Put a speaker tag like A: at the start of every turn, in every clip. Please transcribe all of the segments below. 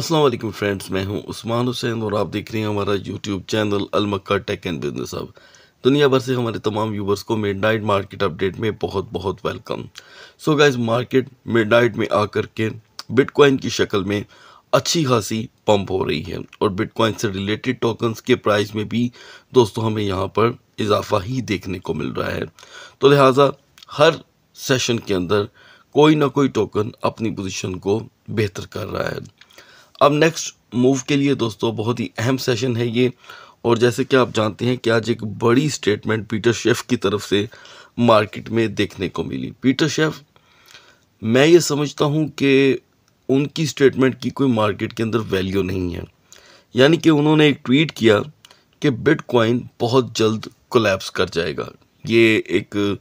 A: अस्सलाम वालेकुम फ्रेंड्स मैं हूं उस्मान हुसैन और आप देख रहे हैं हमारा यूट्यूब चैनल अलमक्का टेक एंड बिजनेस अब दुनिया भर से हमारे तमाम व्यूवर्स को मिड नाइट मार्केट अपडेट में बहुत बहुत welcome so guys market midnight में आकर के बिटकॉइन की शक्ल में अच्छी खासी पंप हो रही है और बिटकॉइन से रिलेटेड टोकन्स के प्राइस में भी दोस्तों हमें यहाँ पर इजाफा ही देखने को मिल रहा है तो लिहाजा हर सेशन के अंदर कोई ना कोई टोकन अपनी पोजिशन को बेहतर कर रहा है अब नेक्स्ट मूव के लिए दोस्तों बहुत ही अहम सेशन है ये और जैसे कि आप जानते हैं कि आज एक बड़ी स्टेटमेंट पीटर शेफ की तरफ से मार्केट में देखने को मिली पीटर शेफ मैं ये समझता हूँ कि उनकी स्टेटमेंट की कोई मार्केट के अंदर वैल्यू नहीं है यानी कि उन्होंने एक ट्वीट किया कि बिटकॉइन बहुत जल्द कोलेप्स कर जाएगा ये एक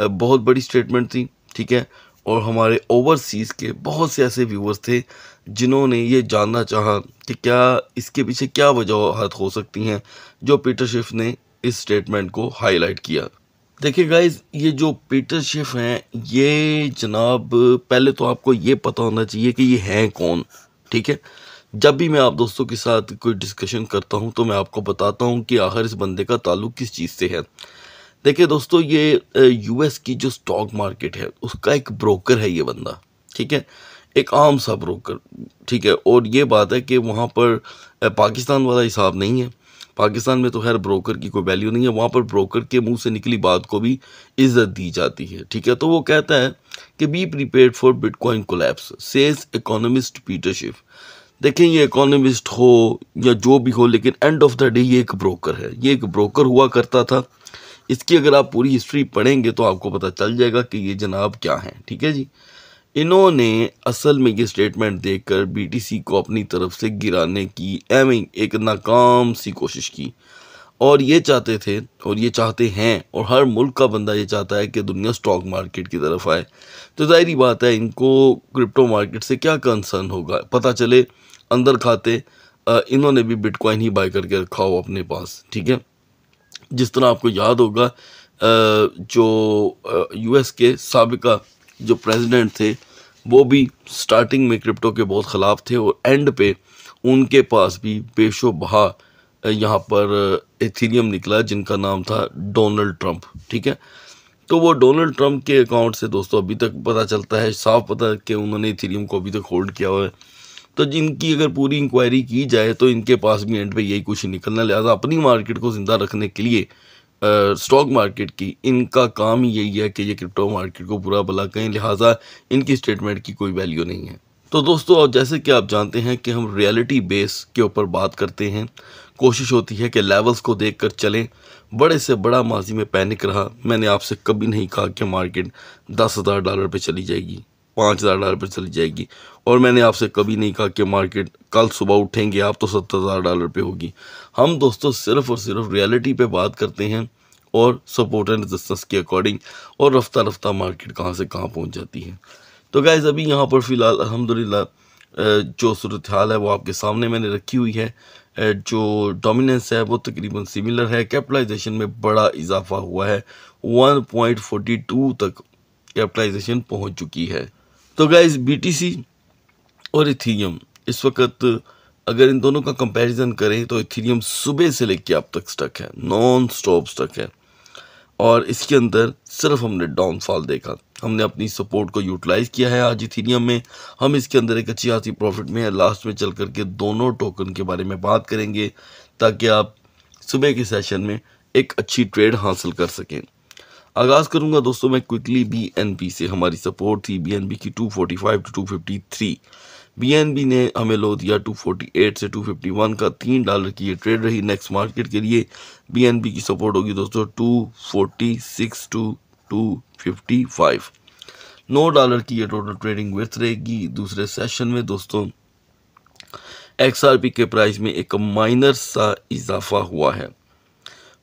A: बहुत बड़ी स्टेटमेंट थी ठीक है और हमारे ओवरसीज़ के बहुत से ऐसे व्यूवर्स थे जिन्होंने ये जानना चाहा कि क्या इसके पीछे क्या वजूहत हो सकती हैं जो पीटर शिफ ने इस स्टेटमेंट को हाईलाइट किया देखिए गाइज ये जो पीटर शिफ हैं ये जनाब पहले तो आपको ये पता होना चाहिए कि ये हैं कौन ठीक है जब भी मैं आप दोस्तों के साथ कोई डिस्कशन करता हूँ तो मैं आपको बताता हूँ कि आखिर इस बंदे का ताल्लुक किस चीज़ से है देखिए दोस्तों ये यूएस की जो स्टॉक मार्केट है उसका एक ब्रोकर है ये बंदा ठीक है एक आम सा ब्रोकर ठीक है और ये बात है कि वहाँ पर पाकिस्तान वाला हिसाब नहीं है पाकिस्तान में तो खैर ब्रोकर की कोई वैल्यू नहीं है वहाँ पर ब्रोकर के मुंह से निकली बात को भी इज्जत दी जाती है ठीक है तो वो कहता है कि be prepared for bitcoin collapse says economist Peter Schiff देखें ये इकोनॉमिस्ट हो या जो भी हो लेकिन एंड ऑफ द डे ये एक ब्रोकर है ये एक ब्रोकर हुआ करता था इसकी अगर आप पूरी हिस्ट्री पढ़ेंगे तो आपको पता चल जाएगा कि ये जनाब क्या हैं ठीक है जी इन्होंने असल में ये स्टेटमेंट देकर बीटीसी को अपनी तरफ से गिराने की एम एक नाकाम सी कोशिश की और ये चाहते थे और ये चाहते हैं और हर मुल्क का बंदा ये चाहता है कि दुनिया स्टॉक मार्केट की तरफ आए तो जाहिर बात है इनको क्रिप्टो मार्केट से क्या कंसर्न होगा पता चले अंदर खाते इन्होंने भी बिटकॉइन ही बाय करके रखा हो अपने पास ठीक है जिस तरह आपको याद होगा जो यूएस के सबका जो प्रेसिडेंट थे वो भी स्टार्टिंग में क्रिप्टो के बहुत ख़िलाफ़ थे और एंड पे उनके पास भी बेशो बहा यहाँ पर एथीरियम निकला जिनका नाम था डोनल्ड ट्रंप ठीक है तो वो डोनाल्ड ट्रंप के अकाउंट से दोस्तों अभी तक पता चलता है साफ पता कि उन्होंने इथीरियम को अभी तक होल्ड किया हुआ है तो जिनकी अगर पूरी इंक्वायरी की जाए तो इनके पास भी एंड पे यही कुछ निकलना लिहाजा अपनी मार्केट को ज़िंदा रखने के लिए स्टॉक मार्केट की इनका काम यही है कि ये क्रिप्टो मार्केट को बुरा भला कहें लिहाजा इनकी स्टेटमेंट की कोई वैल्यू नहीं है तो दोस्तों और जैसे कि आप जानते हैं कि हम रियलिटी बेस के ऊपर बात करते हैं कोशिश होती है कि लेवल्स को देख कर चलें बड़े से बड़ा माजी में पैनिक रहा मैंने आपसे कभी नहीं कहा कि मार्केट दस हज़ार डॉलर पर चली जाएगी पाँच हज़ार डॉलर पर चली जाएगी और मैंने आपसे कभी नहीं कहा कि मार्केट कल सुबह उठेंगे आप तो सत्तर हज़ार डॉलर पर होगी हम दोस्तों सिर्फ और सिर्फ रियलिटी पे बात करते हैं और सपोर्ट एंड रजिस्टेंस के अकॉर्डिंग और रफ्ता रफ्ता मार्केट कहाँ से कहाँ पहुँच जाती है तो गाइज़ अभी यहाँ पर फ़िलहाल अलहमदिल्ला जो सूरत हाल है वो आपके सामने मैंने रखी हुई है जो डोमिनेंस है वो तकरीबन सिमिलर है कैपिटलाइजेशन में बड़ा इजाफा हुआ है 1.42 तक कैपिटलाइजेशन पहुंच चुकी है तो गाइज सी और इथीरियम इस वक्त अगर इन दोनों का कंपैरिजन करें तो इथीरियम सुबह से लेके अब तक स्टक है नॉन स्टॉप स्टक है और इसके अंदर सिर्फ हमने डाउनफॉल देखा हमने अपनी सपोर्ट को यूटिलाइज़ किया है आज इथीरियम में हम इसके अंदर एक अच्छी खासी प्रॉफिट में है लास्ट में चल करके दोनों टोकन के बारे में बात करेंगे ताकि आप सुबह के सेशन में एक अच्छी ट्रेड हासिल कर सकें आगाज़ करूंगा दोस्तों मैं क्विकली बीएनबी से हमारी सपोर्ट थी बीएनबी की 245 टू 253 बीएनबी ने हमें लो दिया 248 से 251 का तीन डॉलर की ये ट्रेड रही नेक्स्ट मार्केट के लिए बीएनबी की सपोर्ट होगी दोस्तों 246 टू 255 नौ डॉलर की ये टोटल ट्रेडिंग विर्थ रहेगी दूसरे सेशन में दोस्तों पी के प्राइस में एक माइनर सा इजाफा हुआ है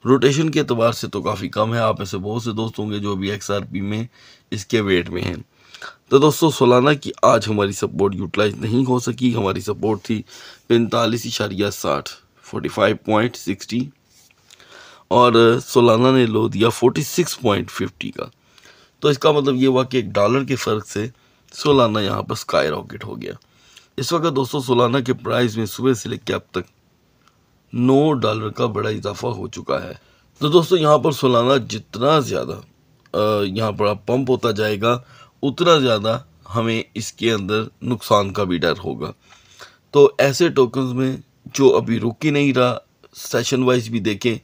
A: रोटेशन के अतबार से तो काफ़ी कम है आप ऐसे बहुत से दोस्त होंगे जो अभी एक्स में इसके वेट में हैं तो दोस्तों सोलाना की आज हमारी सपोर्ट यूटिलाइज नहीं हो सकी हमारी सपोर्ट थी पैंतालीस इशारिया साठ फोर्टी फाइव पॉइंट सिक्सटी और सोलाना ने लो दिया फोर्टी सिक्स पॉइंट फिफ्टी का तो इसका मतलब ये हुआ कि एक डॉलर के फ़र्क से सोलाना यहाँ पर स्काई रॉकेट हो गया इस वक्त दोस्तों सोलाना के प्राइस में सुबह से लेकर अब तक नौ डॉलर का बड़ा इजाफा हो चुका है तो दोस्तों यहाँ पर सालाना जितना ज़्यादा यहाँ पर पंप होता जाएगा उतना ज़्यादा हमें इसके अंदर नुकसान का भी डर होगा तो ऐसे टोकन्स में जो अभी रुक ही नहीं रहा सेशन वाइज भी देखें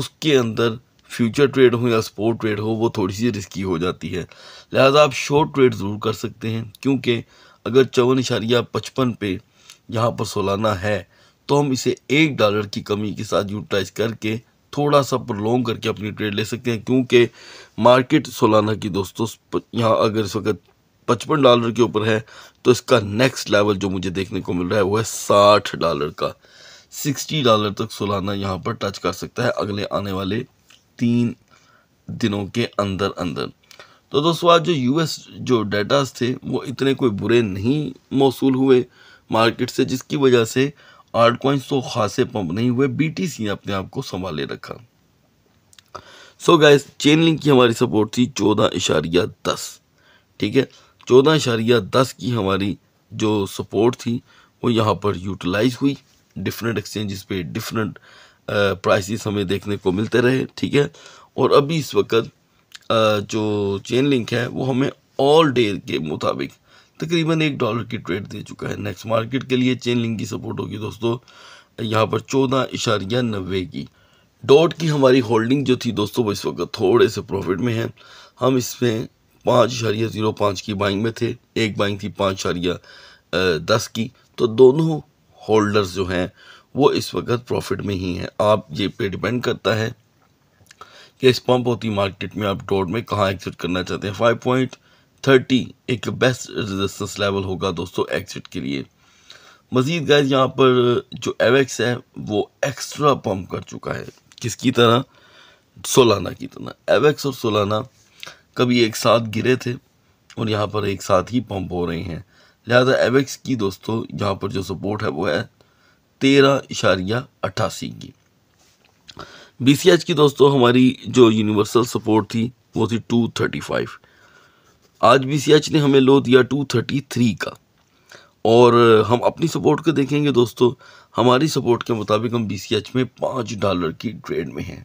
A: उसके अंदर फ्यूचर ट्रेड हो या स्पोर्ट ट्रेड हो वो थोड़ी सी रिस्की हो जाती है लिहाजा आप शॉर्ट ट्रेड ज़रूर कर सकते हैं क्योंकि अगर चौवन इशारिया पचपन पे यहाँ पर सोलाना है तो हम इसे एक डॉलर की कमी के साथ यूटिलाइज करके थोड़ा सा प्रोलोंग करके अपनी ट्रेड ले सकते हैं क्योंकि मार्केट सोलाना की दोस्तों यहाँ अगर इस वक्त पचपन डॉलर के ऊपर है तो इसका नेक्स्ट लेवल जो मुझे देखने को मिल रहा है वो है साठ डॉलर का सिक्सटी डॉलर तक सोलाना यहाँ पर टच कर सकता है अगले आने वाले तीन दिनों के अंदर अंदर तो दोस्तों आज जो यूएस जो डाटाज थे वो इतने कोई बुरे नहीं मौसू हुए मार्केट से जिसकी वजह से आर्ट कॉइंस तो खासे पंप नहीं हुए सी ने अपने आप को संभाले रखा so so guys Chainlink की हमारी सपोर्ट थी चौदह इशारिया दस ठीक है चौदह इशारिया दस की हमारी जो सपोर्ट थी वो यहाँ पर यूटिलाइज हुई डिफरेंट एक्सचेंजेस पे डिफरेंट प्राइसेस हमें देखने को मिलते रहे ठीक है और अभी इस वक्त जो चेन लिंक है वो हमें ऑल डे के मुताबिक तकरीबन एक डॉलर की ट्रेड दे चुका है नेक्स्ट मार्केट के लिए चेन लिंक की सपोर्ट होगी दोस्तों यहाँ पर चौदह इशारिया नब्बे की डॉट की हमारी होल्डिंग जो थी दोस्तों वो इस वक्त थोड़े से प्रॉफिट में है हम इसमें पाँच इशारिया ज़ीरो पाँच की बाइंग में थे एक बाइंग थी पाँच इशारिया दस की तो दोनों होल्डर्स जो हैं वो इस वक्त प्रॉफिट में ही हैं आप ये पे डिपेंड करता है कि इस पंप होती मार्केट में आप डॉट में कहाँ एग्जिट करना चाहते हैं फाइव पॉइंट थर्टी एक बेस्ट रेजिस्टेंस लेवल होगा दोस्तों एग्जिट के लिए मज़ीद गाइज यहाँ पर जो एवेक्स है वो एक्स्ट्रा पम्प कर चुका है किसकी तरह सोलाना की तरह एवेक्स और सोलाना कभी एक साथ गिरे थे और यहाँ पर एक साथ ही पम्प हो रहे हैं लिहाजा एवेक्स की दोस्तों यहाँ पर जो सपोर्ट है वो है तेरह इशारिया अट्ठासी की बी की दोस्तों हमारी जो यूनिवर्सल सपोर्ट थी वो थी टू थर्टी फाइव आज बी ने हमें लो दिया टू थर्टी थ्री का और हम अपनी सपोर्ट को देखेंगे दोस्तों हमारी सपोर्ट के मुताबिक हम बी में पाँच डॉलर की ट्रेड में हैं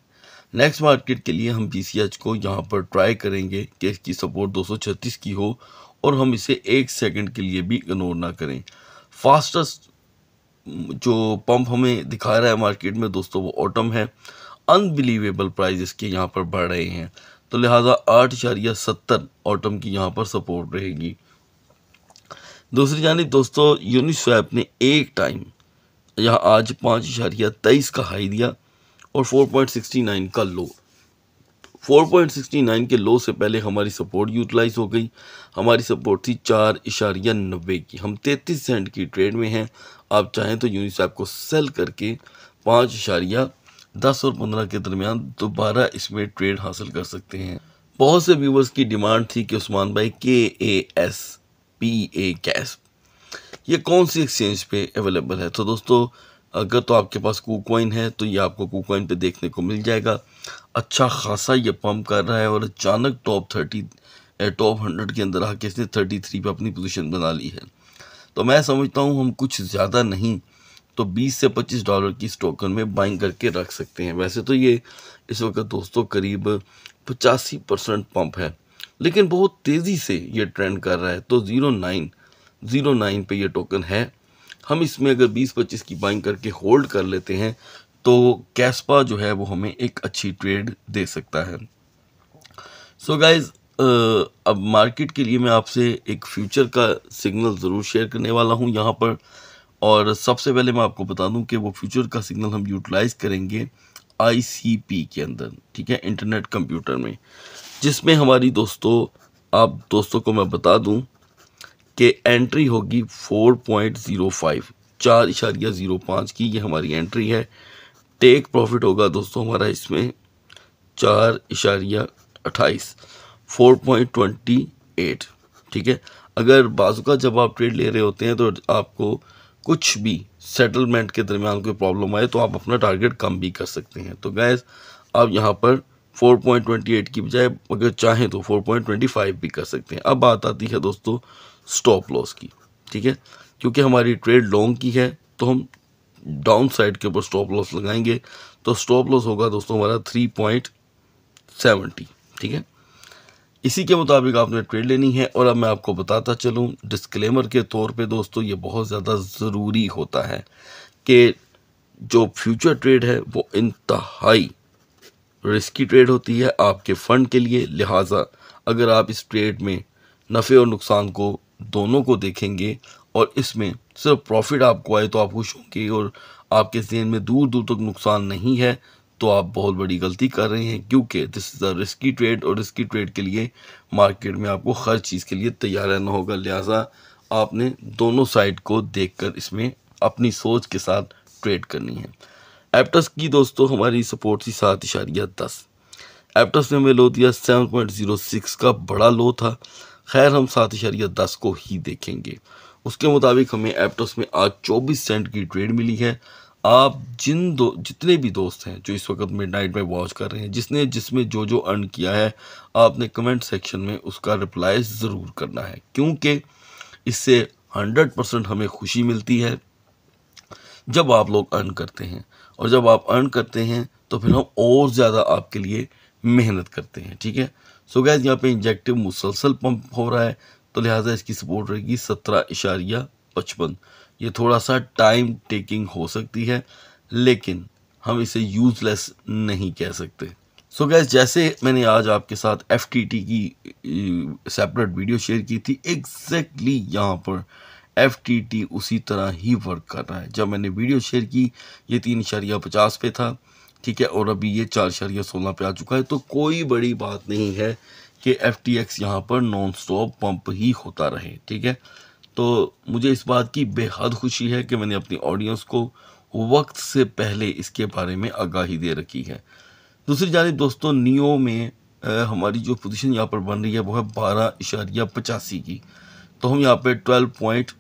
A: नेक्स्ट मार्केट के लिए हम बी को यहाँ पर ट्राई करेंगे कि इसकी सपोर्ट 236 की हो और हम इसे एक सेकंड के लिए भी इग्नोर ना करें फास्टेस्ट जो पंप हमें दिखा रहा है मार्केट में दोस्तों वो ऑटम है अनबिलीवेबल प्राइस इसके यहाँ पर बढ़ रहे हैं तो लिहाजा आठ इशारिया सत्तर ऑटम की यहाँ पर सपोर्ट रहेगी दूसरी जानब दोस्तों यूनिस्वैप ने एक टाइम यहाँ आज पाँच इशारिया तेईस का हाई दिया और फोर पॉइंट सिक्सटी नाइन का low four point sixty nine के लो से पहले हमारी सपोर्ट यूटिलाइज हो गई हमारी सपोर्ट थी चार इशारिया नब्बे की हम तैंतीस सेंट की ट्रेड में हैं आप चाहें तो यूनिस्वैप को सेल करके पाँच इशारिया 10 और 15 के दरमियान दोबारा इसमें ट्रेड हासिल कर सकते हैं बहुत से व्यूवर्स की डिमांड थी कि उस्मान भाई के ए एस पी ए कैस ये कौन सी एक्सचेंज पे अवेलेबल है तो दोस्तों अगर तो आपके पास कोकॉइन है तो ये आपको कोकॉइन पे देखने को मिल जाएगा अच्छा खासा ये पंप कर रहा है और अचानक टॉप थर्टी टॉप हंड्रेड के अंदर आके इसने थर्टी थ्री पर अपनी पोजिशन बना ली है तो मैं समझता हूँ हम कुछ ज़्यादा नहीं तो 20 से 25 डॉलर की इस टोकन में बाइंग करके रख सकते हैं वैसे तो ये इस वक्त दोस्तों करीब पचासी परसेंट पम्प है लेकिन बहुत तेज़ी से ये ट्रेंड कर रहा है तो ज़ीरो नाइन ज़ीरो नाइन पर यह टोकन है हम इसमें अगर 20-25 की बाइंग करके होल्ड कर लेते हैं तो कैसपा जो है वो हमें एक अच्छी ट्रेड दे सकता है सो so गाइज अब मार्केट के लिए मैं आपसे एक फ्यूचर का सिग्नल ज़रूर शेयर करने वाला हूँ यहाँ पर और सबसे पहले मैं आपको बता दूं कि वो फ्यूचर का सिग्नल हम यूटिलाइज करेंगे आईसीपी के अंदर ठीक है इंटरनेट कंप्यूटर में जिसमें हमारी दोस्तों आप दोस्तों को मैं बता दूं कि एंट्री होगी 4.05 चार इशारिया ज़ीरो पाँच की ये हमारी एंट्री है टेक प्रॉफिट होगा दोस्तों हमारा इसमें चार इशारिया अट्ठाईस फोर पॉइंट ट्वेंटी एट ठीक है अगर बाजू का जब आप ट्रेड ले रहे होते हैं तो आपको कुछ भी सेटलमेंट के दरमियान कोई प्रॉब्लम आए तो आप अपना टारगेट कम भी कर सकते हैं तो गैस आप यहाँ पर 4.28 की बजाय अगर चाहें तो 4.25 भी कर सकते हैं अब बात आती है दोस्तों स्टॉप लॉस की ठीक है क्योंकि हमारी ट्रेड लॉन्ग की है तो हम डाउन साइड के ऊपर स्टॉप लॉस लगाएंगे तो स्टॉप लॉस होगा दोस्तों हमारा 3.70 ठीक है इसी के मुताबिक आपने ट्रेड लेनी है और अब मैं आपको बताता चलूँ डिस्क्लेमर के तौर पे दोस्तों ये बहुत ज़्यादा ज़रूरी होता है कि जो फ्यूचर ट्रेड है वो इंतहाई रिस्की ट्रेड होती है आपके फ़ंड के लिए लिहाजा अगर आप इस ट्रेड में नफ़े और नुकसान को दोनों को देखेंगे और इसमें सिर्फ प्रॉफिट आपको आए तो आप खुश होंगे और आपके जहन में दूर दूर तक नुकसान नहीं है तो आप बहुत बड़ी गलती कर रहे हैं क्योंकि this is a risky trade और रिस्की ट्रेड के लिए मार्केट में आपको हर चीज़ के लिए तैयार रहना होगा लिहाजा आपने दोनों साइड को देखकर इसमें अपनी सोच के साथ ट्रेड करनी है एप्टस की दोस्तों हमारी सपोर्ट थी सात इशारिया दस एप्टस ने हमें लो दिया सेवन पॉइंट जीरो सिक्स का बड़ा लो था खैर हम सात इशारिया दस को ही देखेंगे उसके मुताबिक हमें एप्टस में आज चौबीस सेंट की ट्रेड मिली है आप जिन दो जितने भी दोस्त हैं जो इस वक्त मिड नाइट में वॉच कर रहे हैं जिसने जिसमें जो जो अर्न किया है आपने कमेंट सेक्शन में उसका रिप्लाई ज़रूर करना है क्योंकि इससे हंड्रेड परसेंट हमें खुशी मिलती है जब आप लोग अर्न करते हैं और जब आप अर्न करते हैं तो फिर हम और ज़्यादा आपके लिए मेहनत करते हैं ठीक है सो गैस यहाँ पर इंजेक्टिव मुसलसल पम्प हो रहा है तो लिहाजा इसकी सपोर्ट रहेगी सत्रह इशारिया पचपन ये थोड़ा सा टाइम टेकिंग हो सकती है लेकिन हम इसे यूजलेस नहीं कह सकते सो so गैस जैसे मैंने आज आपके साथ एफ की सेपरेट वीडियो शेयर की थी एग्जैक्टली exactly यहाँ पर एफ उसी तरह ही वर्क कर रहा है जब मैंने वीडियो शेयर की ये तीन इशारिया पचास पे था ठीक है और अभी ये चार इशारिया सोलह पे आ चुका है तो कोई बड़ी बात नहीं है कि एफ टी एक्स यहाँ पर नॉन स्टॉप पम्प ही होता रहे ठीक है तो मुझे इस बात की बेहद खुशी है कि मैंने अपनी ऑडियंस को वक्त से पहले इसके बारे में आगाही दे रखी है दूसरी जानब दोस्तों नियो में आ, हमारी जो पोजीशन यहाँ पर बन रही है वो है बारह इशारिया पचासी की तो हम यहाँ पर ट्वेल्व पॉइंट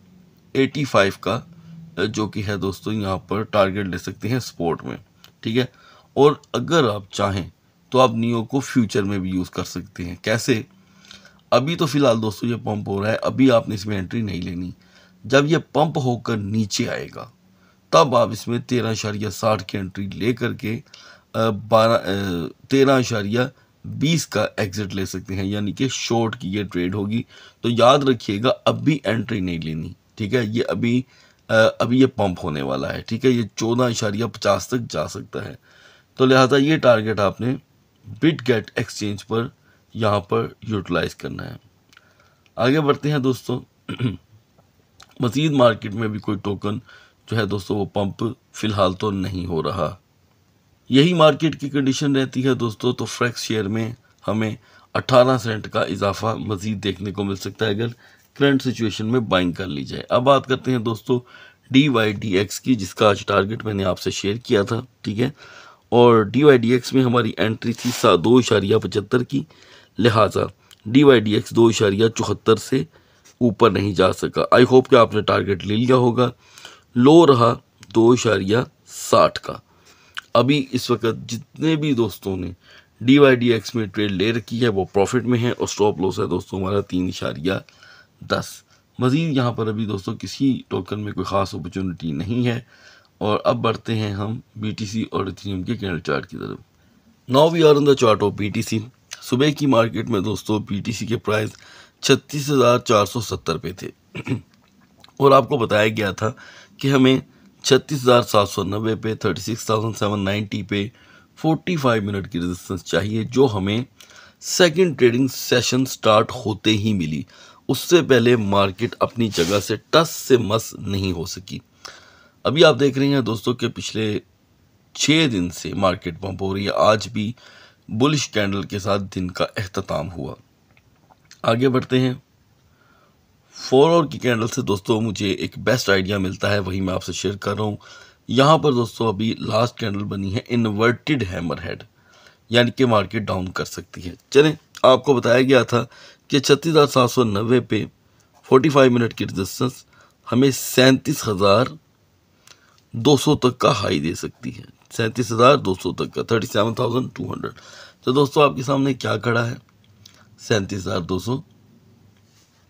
A: एटी फाइव का जो कि है दोस्तों यहाँ पर टारगेट ले सकते हैं स्पोर्ट में ठीक है और अगर आप चाहें तो आप नियो को फ्यूचर में भी यूज़ कर सकते हैं कैसे अभी तो फिलहाल दोस्तों ये पंप हो रहा है अभी आपने इसमें एंट्री नहीं लेनी जब ये पंप होकर नीचे आएगा तब आप इसमें तेरह इशारिया साठ की एंट्री ले करके बारह तेरह इशारिया बीस का एग्जिट ले सकते हैं यानी कि शॉर्ट की ये ट्रेड होगी तो याद रखिएगा अभी एंट्री नहीं लेनी ठीक है ये अभी अभी ये पंप होने वाला है ठीक है ये चौदह इशारिया पचास तक जा सकता है तो लिहाजा ये टारगेट आपने बिट गेट एक्सचेंज पर यहाँ पर यूटिलाइज करना है आगे बढ़ते हैं दोस्तों मजीद मार्केट में भी कोई टोकन जो है दोस्तों वो पंप फ़िलहाल तो नहीं हो रहा यही मार्केट की कंडीशन रहती है दोस्तों तो फ्रैक्स शेयर में हमें 18 सेंट का इजाफा मज़ीद देखने को मिल सकता है अगर करंट सिचुएशन में बाइंग कर ली जाए अब बात करते हैं दोस्तों डी वाई डी एक्स की जिसका आज टारगेट मैंने आपसे शेयर किया था ठीक है और डी वाई डी एक्स में हमारी एंट्री थी सा दो इशारिया पचहत्तर की लिहाजा डी वाई डी एक्स दो इशारिया चौहत्तर से ऊपर नहीं जा सका आई होप कि आपने टारगेट ले लिया होगा लो रहा दो इशारिया साठ का अभी इस वक्त जितने भी दोस्तों ने डी वाई डी एक्स में ट्रेड ले रखी है वो प्रॉफिट में है और स्टॉप लॉस है दोस्तों हमारा तीन इशारिया दस मज़ीद यहाँ पर अभी दोस्तों किसी टोकन में कोई ख़ास अपॉर्चुनिटी नहीं है और अब बढ़ते हैं हम बी टी सी और इथीनियम के कैंडल चार्ट की तरफ now we are on the chart of B T C सुबह की मार्केट में दोस्तों पीटीसी के प्राइस छत्तीस हज़ार चार सौ सत्तर पे थे और आपको बताया गया था कि हमें छत्तीस हज़ार सात सौ नब्बे पे thirty six thousand seven ninety पे फोर्टी फाइव मिनट की रेजिस्टेंस चाहिए जो हमें सेकंड ट्रेडिंग सेशन स्टार्ट होते ही मिली उससे पहले मार्केट अपनी जगह से टस से मस नहीं हो सकी अभी आप देख रहे हैं दोस्तों के पिछले छः दिन से मार्केट पंप हो रही है आज भी बुलिश कैंडल के साथ दिन का अख्ताम हुआ आगे बढ़ते हैं फोर और की कैंडल से दोस्तों मुझे एक बेस्ट आइडिया मिलता है वही मैं आपसे शेयर कर रहा हूँ यहाँ पर दोस्तों अभी लास्ट कैंडल बनी है इन्वर्टेड हैमर हेड यानी कि मार्केट डाउन कर सकती है चलें आपको बताया गया था कि छत्तीस हज़ार सात सौ नब्बे पे फोर्टी फाइव मिनट की रजिस्टेंस हमें सैंतीस हज़ार दो सौ तक का हाई दे सकती है सैंतीस हज़ार दो सौ तक का thirty seven thousand two hundred तो दोस्तों आपके सामने क्या खड़ा है सैंतीस हज़ार दो सौ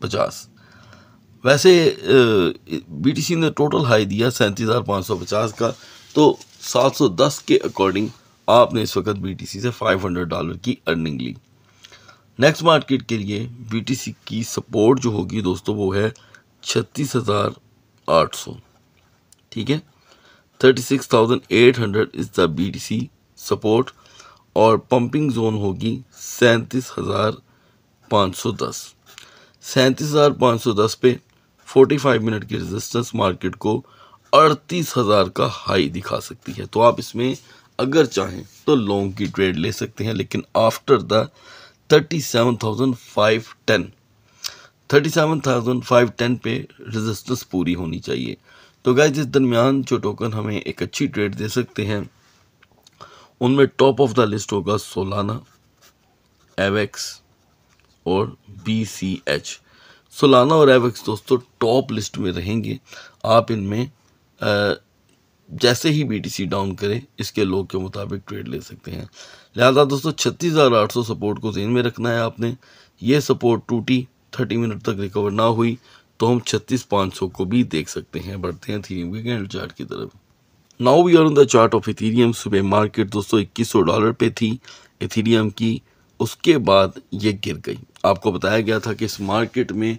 A: पचास वैसे बीटीसी ने टोटल हाई दिया सैंतीस हज़ार पाँच सौ पचास का तो सात सौ दस के अकॉर्डिंग आपने इस वक्त बीटीसी से फाइव हंड्रेड डॉलर की अर्निंग ली नेक्स्ट मार्केट के लिए बीटीसी की सपोर्ट जो होगी दोस्तों वो है छत्तीस हज़ार आठ सौ ठीक है 36,800 इज द बीडीसी सपोर्ट और पंपिंग जोन होगी सैंतीस हज़ार पाँच सौ दस सैंतीस हज़ार पाँच सौ दस पे फोर्टी फाइव मिनट की रेजिस्टेंस मार्केट को अड़तीस हज़ार का हाई दिखा सकती है तो आप इसमें अगर चाहें तो लॉन्ग की ट्रेड ले सकते हैं लेकिन after the thirty seven thousand five ten thirty seven thousand five ten पे रेजिस्टेंस पूरी होनी चाहिए तो गाइज इस दरमियान जो टोकन हमें एक अच्छी ट्रेड दे सकते हैं उनमें टॉप ऑफ द लिस्ट होगा सोलाना एवेक्स और बी सी एच सोलाना और एवेक्स दोस्तों टॉप लिस्ट में रहेंगे आप इनमें जैसे ही बीटीसी डाउन करें इसके लोग के मुताबिक ट्रेड ले सकते हैं लिहाजा दोस्तों छत्तीस हज़ार आठ सौ सपोर्ट को जेन में रखना है आपने ये सपोर्ट टूटी थर्टी मिनट तक रिकवर ना हुई तो हम छत्तीस पाँच सौ को भी देख सकते हैं बढ़ते हैं थीरियम के कैंडल चार्ट की तरफ now we are on the chart of Ethereum सुबह मार्केट दोस्तों इक्कीस सौ डॉलर पे थी इथीरियम की उसके बाद ये गिर गई आपको बताया गया था कि इस मार्केट में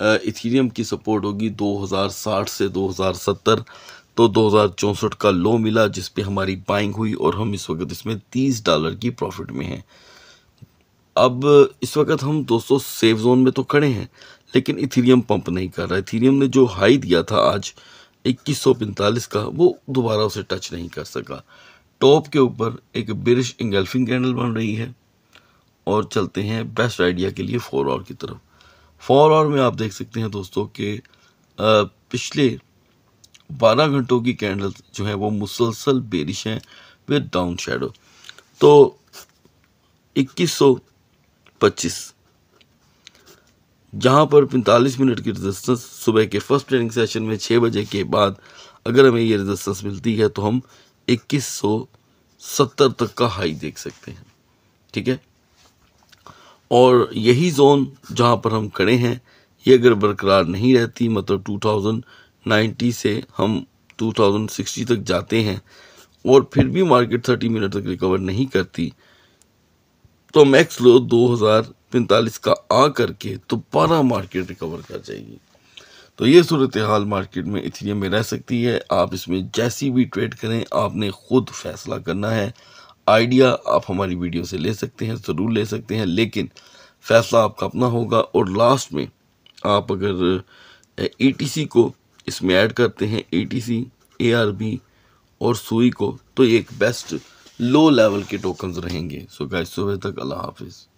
A: इथीरियम की सपोर्ट होगी 2060 से 2070 तो दो का लो मिला जिस पे हमारी बाइंग हुई और हम इस वक्त इसमें 30 डॉलर की प्रॉफिट में हैं अब इस वक्त हम दोस्तों सेफ जोन में तो खड़े हैं लेकिन इथीरियम पंप नहीं कर रहा इथीरियम ने जो हाई दिया था आज इक्कीस का वो दोबारा उसे टच नहीं कर सका टॉप के ऊपर एक बिरिश इंगल्फिंग कैंडल बन रही है और चलते हैं बेस्ट आइडिया के लिए फोर आवर की तरफ फोर आवर में आप देख सकते हैं दोस्तों के पिछले 12 घंटों की कैंडल जो है वो मुसलसल बेरिश हैं विद डाउन शेडो तो इक्कीस सौ पच्चीस जहां पर 45 मिनट की रेजिस्टेंस सुबह के फर्स्ट ट्रेनिंग सेशन में 6 बजे के बाद अगर हमें ये रेजिस्टेंस मिलती है तो हम 2170 तक का हाई देख सकते हैं ठीक है और यही जोन जहां पर हम खड़े हैं ये अगर बरकरार नहीं रहती मतलब 2090 से हम 2060 तक जाते हैं और फिर भी मार्केट 30 मिनट तक रिकवर नहीं करती तो मैक्स लो 2000 पैंतालीस का आ करके दोबारा मार्केट रिकवर कर जाएगी तो ये सूरत हाल मार्केट में इथेरियम में रह सकती है आप इसमें जैसी भी ट्रेड करें आपने खुद फैसला करना है आइडिया आप हमारी वीडियो से ले सकते हैं ज़रूर ले सकते हैं लेकिन फैसला आपका अपना होगा और लास्ट में आप अगर ई e को इसमें ऐड करते हैं ए टी सी और सुई को तो एक बेस्ट लो लेवल के टोकन्स रहेंगे सो गाय सुबह तक अल्लाह हाफिज़